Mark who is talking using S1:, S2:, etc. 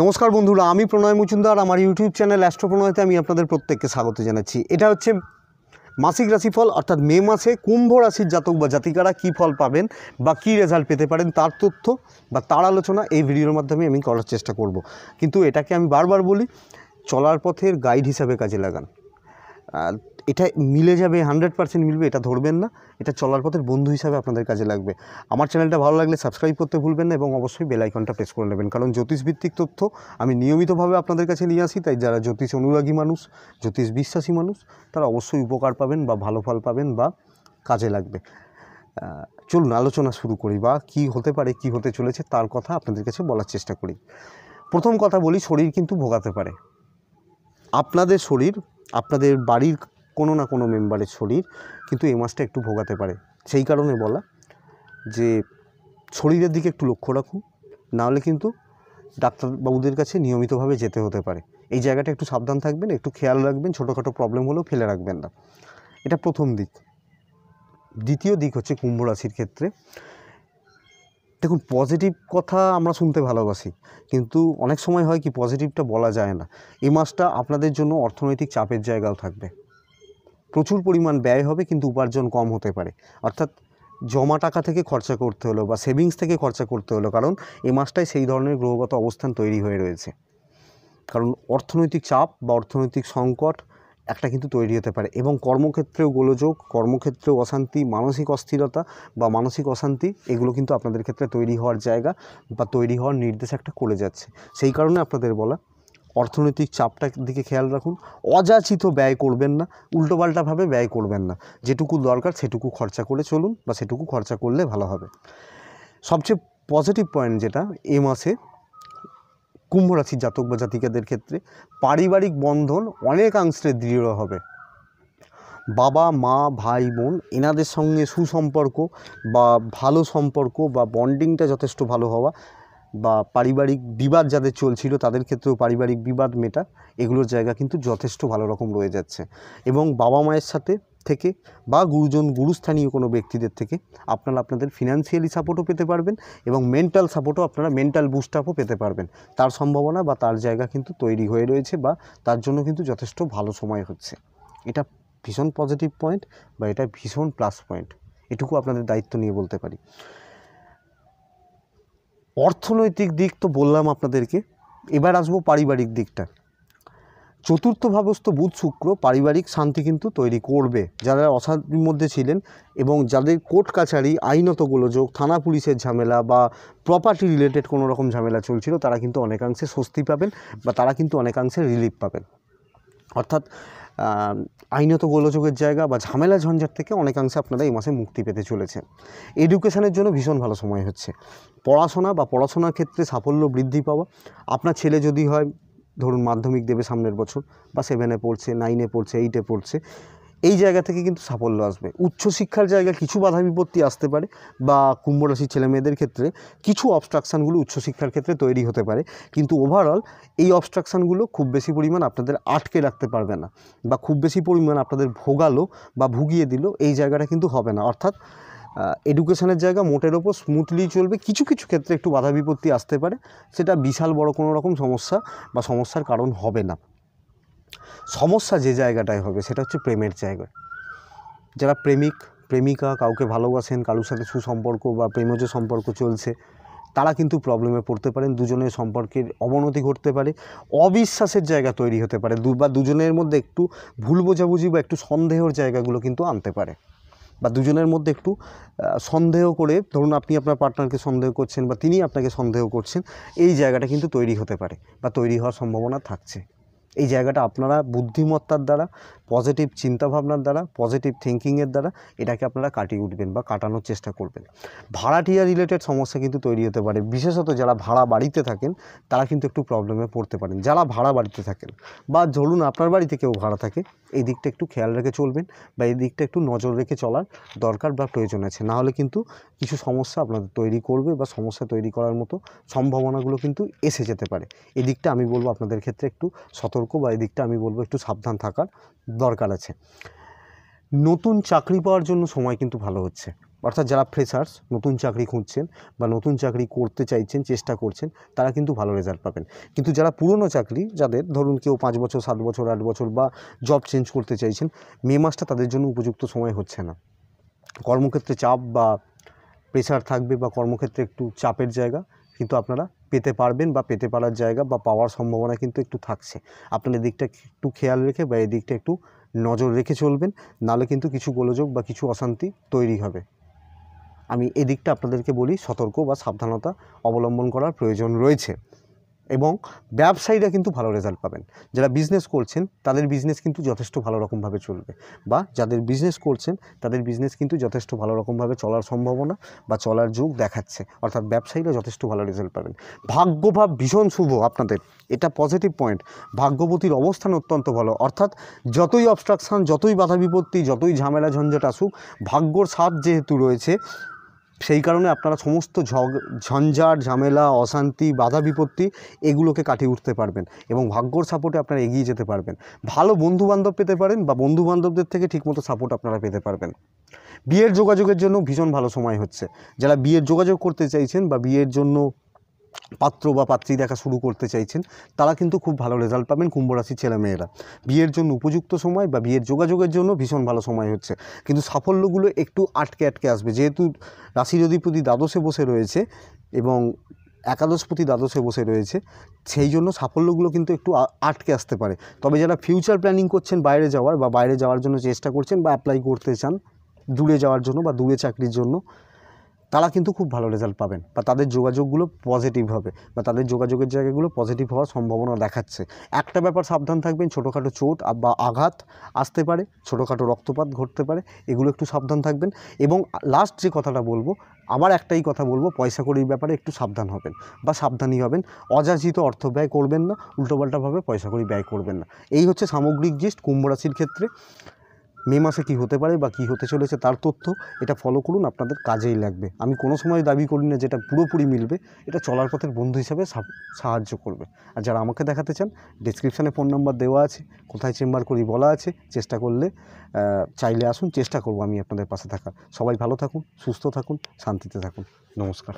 S1: নমস্কার বন্ধুরা আমি প্রণয় মজুমদার আমার ইউটিউব চ্যানেল অ্যাস্ট্রোপ্রণয়তে আমি আপনাদের প্রত্যেককে স্বাগত জানাচ্ছি এটা হচ্ছে মাসিক রাশিফল অর্থাৎ মে মাসে কুম্ভ রাশির জাতক বা জাতিকারা কী ফল পাবেন বা কী রেজাল্ট পেতে পারেন তার তথ্য বা তার আলোচনা এই ভিডিওর মাধ্যমে আমি করার চেষ্টা করব। কিন্তু এটাকে আমি বারবার বলি চলার পথের গাইড হিসাবে কাজে লাগান এটা মিলে যাবে হান্ড্রেড পার্সেন্ট মিলবে এটা ধরবেন না এটা চলার পথের বন্ধু হিসাবে আপনাদের কাজে লাগবে আমার চ্যানেলটা ভালো লাগলে সাবস্ক্রাইব করতে ভুলবেন না এবং অবশ্যই বেলাইকনটা প্রেস করে নেবেন কারণ জ্যোতিষভিত্তিক তথ্য আমি নিয়মিতভাবে আপনাদের কাছে নিয়ে আসি তাই যারা জ্যোতিষ অনুরাগী মানুষ জ্যোতিষ বিশ্বাসী মানুষ তারা অবশ্যই উপকার পাবেন বা ভালো ফল পাবেন বা কাজে লাগবে চলুন আলোচনা শুরু করি বা কি হতে পারে কি হতে চলেছে তার কথা আপনাদের কাছে বলার চেষ্টা করি প্রথম কথা বলি শরীর কিন্তু ভোগাতে পারে আপনাদের শরীর আপনাদের বাড়ির কোনো না কোনো মেম্বারের শরীর কিন্তু এই মাসটা একটু ভোগাতে পারে সেই কারণে বলা যে শরীরের দিকে একটু লক্ষ্য রাখুন নাহলে কিন্তু ডাক্তারবাবুদের কাছে নিয়মিতভাবে যেতে হতে পারে এই জায়গাটা একটু সাবধান থাকবেন একটু খেয়াল রাখবেন ছোটোখাটো প্রবলেম হলেও ফেলে রাখবেন না এটা প্রথম দিক দ্বিতীয় দিক হচ্ছে কুম্ভ রাশির ক্ষেত্রে দেখুন পজিটিভ কথা আমরা শুনতে ভালোবাসি কিন্তু অনেক সময় হয় কি পজিটিভটা বলা যায় না এই মাসটা আপনাদের জন্য অর্থনৈতিক চাপের জায়গাও থাকবে প্রচুর পরিমাণ ব্যয় হবে কিন্তু উপার্জন কম হতে পারে অর্থাৎ জমা টাকা থেকে খরচা করতে হলো বা সেভিংস থেকে খরচা করতে হলো কারণ এই মাসটাই সেই ধরনের গ্রহগত অবস্থান তৈরি হয়ে রয়েছে কারণ অর্থনৈতিক চাপ বা অর্থনৈতিক সংকট একটা কিন্তু তৈরি হতে পারে এবং কর্মক্ষেত্রেও গোলযোগ কর্মক্ষেত্রেও অশান্তি মানসিক অস্থিরতা বা মানসিক অশান্তি এগুলো কিন্তু আপনাদের ক্ষেত্রে তৈরি হওয়ার জায়গা বা তৈরি হওয়ার নির্দেশ একটা করে যাচ্ছে সেই কারণে আপনাদের বলা অর্থনৈতিক চাপটার দিকে খেয়াল রাখুন অযাচিত ব্যয় করবেন না উল্টোপাল্টাভাবে ব্যয় করবেন না যেটুকু দরকার সেটুকু খরচা করে চলুন বা সেটুকু খরচা করলে ভালো হবে সবচেয়ে পজিটিভ পয়েন্ট যেটা এ মাসে কুম্ভ রাশির জাতক বা জাতিকাদের ক্ষেত্রে পারিবারিক বন্ধন অনেকাংশে দৃঢ় হবে বাবা মা ভাই বোন এনাদের সঙ্গে সুসম্পর্ক বা ভালো সম্পর্ক বা বন্ডিংটা যথেষ্ট ভালো হওয়া বা পারিবারিক বিবাদ যাদের চলছিল তাদের ক্ষেত্রেও পারিবারিক বিবাদ মেটা এগুলোর জায়গা কিন্তু যথেষ্ট ভালো রকম রয়ে যাচ্ছে এবং বাবা মায়ের সাথে থেকে বা গুরুজন গুরুস্থানীয় কোনো ব্যক্তিদের থেকে আপনারা আপনাদের ফিনান্সিয়ালি সাপোর্টও পেতে পারবেন এবং মেন্টাল সাপোর্টও আপনারা মেন্টাল বুস্ট আপও পেতে পারবেন তার সম্ভাবনা বা তার জায়গা কিন্তু তৈরি হয়ে রয়েছে বা তার জন্য কিন্তু যথেষ্ট ভালো সময় হচ্ছে এটা ভীষণ পজিটিভ পয়েন্ট বা এটা ভীষণ প্লাস পয়েন্ট এটুকু আপনাদের দায়িত্ব নিয়ে বলতে পারি অর্থনৈতিক দিক তো বললাম আপনাদেরকে এবার আসবো পারিবারিক দিকটা চতুর্থ ভাবস্থ বুধ শুক্র পারিবারিক শান্তি কিন্তু তৈরি করবে যারা অশান্তির মধ্যে ছিলেন এবং যাদের কোর্ট কাছারি আইনত গোলযোগ থানা পুলিশের ঝামেলা বা প্রপার্টি রিলেটেড কোনো রকম ঝামেলা চলছিল তারা কিন্তু অনেকাংশে স্বস্তি পাবেন বা তারা কিন্তু অনেকাংশে রিলিফ পাবেন অর্থাৎ আইনত গোলযোগের জায়গা বা ঝামেলা ঝঞ্ঝাট থেকে অনেকাংশে আপনারা এই মাসে মুক্তি পেতে চলেছে এডুকেশনের জন্য ভীষণ ভালো সময় হচ্ছে পড়াশোনা বা পড়াশোনার ক্ষেত্রে সাফল্য বৃদ্ধি পাওয়া আপনার ছেলে যদি হয় ধরুন মাধ্যমিক দেবে সামনের বছর বা সেভেনে পড়ছে নাইনে পড়ছে এইটে পড়ছে এই জায়গা থেকে কিন্তু সাফল্য আসবে উচ্চশিক্ষার জায়গায় কিছু বাধা বিপত্তি আসতে পারে বা কুম্ভ রাশির ছেলেমেয়েদের ক্ষেত্রে কিছু অবস্ট্রাকশানগুলো উচ্চশিক্ষার ক্ষেত্রে তৈরি হতে পারে কিন্তু ওভারঅল এই অবস্ট্রাকশানগুলো খুব বেশি পরিমাণ আপনাদের আটকে রাখতে পারবে না বা খুব বেশি পরিমাণ আপনাদের ভোগালো বা ভুগিয়ে দিল এই জায়গাটা কিন্তু হবে না অর্থাৎ এডুকেশানের জায়গা মোটের ওপর স্মুথলি চলবে কিছু কিছু ক্ষেত্রে একটু বাধা বিপত্তি আসতে পারে সেটা বিশাল বড় কোনো রকম সমস্যা বা সমস্যার কারণ হবে না সমস্যা যে জায়গাটায় হবে সেটা হচ্ছে প্রেমের জায়গা যারা প্রেমিক প্রেমিকা কাউকে ভালোবাসেন কারোর সাথে সুসম্পর্ক বা প্রেমজ সম্পর্ক চলছে তারা কিন্তু প্রবলেমে পড়তে পারেন দুজনের সম্পর্কের অবনতি ঘটতে পারে অবিশ্বাসের জায়গা তৈরি হতে পারে দু বা দুজনের মধ্যে একটু ভুল বোঝাবুঝি বা একটু সন্দেহর জায়গাগুলো কিন্তু আনতে পারে বা দুজনের মধ্যে একটু সন্দেহ করে ধরুন আপনি আপনার পার্টনারকে সন্দেহ করছেন বা তিনি আপনাকে সন্দেহ করছেন এই জায়গাটা কিন্তু তৈরি হতে পারে বা তৈরি হওয়ার সম্ভাবনা থাকছে এই জায়গাটা আপনারা বুদ্ধিমত্তার দ্বারা পজিটিভ চিন্তাভাবনার দ্বারা পজিটিভ থিঙ্কিংয়ের দ্বারা এটাকে আপনারা কাটিয়ে উঠবেন বা কাটানোর চেষ্টা করবেন ভাড়াটিয়া রিলেটেড সমস্যা কিন্তু তৈরি হতে পারে বিশেষত যারা ভাড়া বাড়িতে থাকেন তারা কিন্তু একটু প্রবলেমে পড়তে পারেন যারা ভাড়া বাড়িতে থাকেন বা ধরুন আপনার বাড়িতে কেউ ভাড়া থাকে এই দিকটা একটু খেয়াল রেখে চলবেন বা এই দিকটা একটু নজর রেখে চলার দরকার বা প্রয়োজন আছে নাহলে কিন্তু কিছু সমস্যা আপনাদের তৈরি করবে বা সমস্যা তৈরি করার মতো সম্ভাবনাগুলো কিন্তু এসে যেতে পারে এদিকটা আমি বলবো আপনাদের ক্ষেত্রে একটু সতর্ক সতর্ক বা এদিকটা আমি বলবো একটু সাবধান থাকার দরকার আছে নতুন চাকরি পাওয়ার জন্য সময় কিন্তু ভালো হচ্ছে অর্থাৎ যারা ফ্রেশার্স নতুন চাকরি খুঁজছেন বা নতুন চাকরি করতে চাইছেন চেষ্টা করছেন তারা কিন্তু ভালো রেজাল্ট পাবেন কিন্তু যারা পুরনো চাকরি যাদের ধরুন কেউ পাঁচ বছর সাত বছর আট বছর বা জব চেঞ্জ করতে চাইছেন মে মাসটা তাদের জন্য উপযুক্ত সময় হচ্ছে না কর্মক্ষেত্রে চাপ বা প্রেশার থাকবে বা কর্মক্ষেত্রে একটু চাপের জায়গা কিন্তু আপনারা পেতে পারবেন বা পেতে পারার জায়গা বা পাওয়ার সম্ভাবনা কিন্তু একটু থাকছে আপনারা এদিকটা একটু খেয়াল রেখে বা এদিকটা একটু নজর রেখে চলবেন নালে কিন্তু কিছু গোলযোগ বা কিছু অশান্তি তৈরি হবে আমি এদিকটা আপনাদেরকে বলি সতর্ক বা সাবধানতা অবলম্বন করার প্রয়োজন রয়েছে এবং ব্যবসায়ীরা কিন্তু ভালো রেজাল্ট পাবেন যারা বিজনেস করছেন তাদের বিজনেস কিন্তু যথেষ্ট ভালো রকমভাবে চলবে বা যাদের বিজনেস করছেন তাদের বিজনেস কিন্তু যথেষ্ট ভালো রকমভাবে চলার সম্ভাবনা বা চলার যুগ দেখাচ্ছে অর্থাৎ ব্যবসায়ীরা যথেষ্ট ভালো রেজাল্ট পাবেন ভাগ্যভাব ভীষণ শুভ আপনাদের এটা পজিটিভ পয়েন্ট ভাগ্যবতীর অবস্থান অত্যন্ত ভালো অর্থাৎ যতই অবস্ট্রাকশান যতই বাধা বিপত্তি যতই ঝামেলা ঝঞ্ঝট আসুক ভাগ্যর সাথ যেহেতু রয়েছে সেই কারণে আপনারা সমস্ত ঝগ ঝঞ্ঝাট ঝামেলা অশান্তি বাধা বিপত্তি এগুলোকে কাটিয়ে উঠতে পারবেন এবং ভাগ্যর সাপোর্টে আপনারা এগিয়ে যেতে পারবেন ভালো বন্ধুবান্ধব পেতে পারেন বা বন্ধুবান্ধবদের থেকে ঠিকমতো সাপোর্ট আপনারা পেতে পারবেন বিয়ের যোগাযোগের জন্য ভীষণ ভালো সময় হচ্ছে যারা বিয়ের যোগাযোগ করতে চাইছেন বা বিয়ের জন্য পাত্র বা পাত্রী দেখা শুরু করতে চাইছেন তারা কিন্তু খুব ভালো রেজাল্ট পাবেন কুম্ভরাশির ছেলেমেয়েরা বিয়ের জন্য উপযুক্ত সময় বা বিয়ের যোগাযোগের জন্য ভীষণ ভালো সময় হচ্ছে কিন্তু সাফল্যগুলো একটু আটকে আটকে আসবে যেহেতু রাশির অধিপতি দ্বাদশে বসে রয়েছে এবং একাদশপতি দ্বাদশে বসে রয়েছে সেই জন্য সাফল্যগুলো কিন্তু একটু আটকে আসতে পারে তবে যারা ফিউচার প্ল্যানিং করছেন বাইরে যাওয়ার বা বাইরে যাওয়ার জন্য চেষ্টা করছেন বা অ্যাপ্লাই করতে চান দূরে যাওয়ার জন্য বা দূরে চাকরির জন্য তারা কিন্তু খুব ভালো রেজাল্ট পাবেন বা তাদের যোগাযোগগুলো পজিটিভ হবে বা তাদের যোগাযোগের জায়গাগুলো পজিটিভ হওয়ার সম্ভাবনা দেখাচ্ছে একটা ব্যাপার সাবধান থাকবেন ছোটোখাটো চোট বা আঘাত আসতে পারে ছোটোখাটো রক্তপাত ঘটতে পারে এগুলো একটু সাবধান থাকবেন এবং লাস্ট যে কথাটা বলবো আবার একটাই কথা বলবো পয়সা করির ব্যাপারে একটু সাবধান হবেন বা সাবধানী হবেন অযাচিত অর্থ ব্যয় করবেন না উল্টোপাল্টাভাবে পয়সা করি ব্যয় করবেন না এই হচ্ছে সামগ্রিক জিস্ট কুম্ভরাশির ক্ষেত্রে মে মাসে কি হতে পারে বা কি হতে চলেছে তার তথ্য এটা ফলো করুন আপনাদের কাজেই লাগবে আমি কোনো সময় দাবি করি না যেটা পুরোপুরি মিলবে এটা চলার পথের বন্ধু হিসাবে সাহায্য করবে আর যারা আমাকে দেখাতে চান ডিসক্রিপশানে ফোন নাম্বার দেওয়া আছে কোথায় চেম্বার করি বলা আছে চেষ্টা করলে চাইলে আসুন চেষ্টা করব আমি আপনাদের পাশে থাকার সবাই ভালো থাকুন সুস্থ থাকুন শান্তিতে থাকুন নমস্কার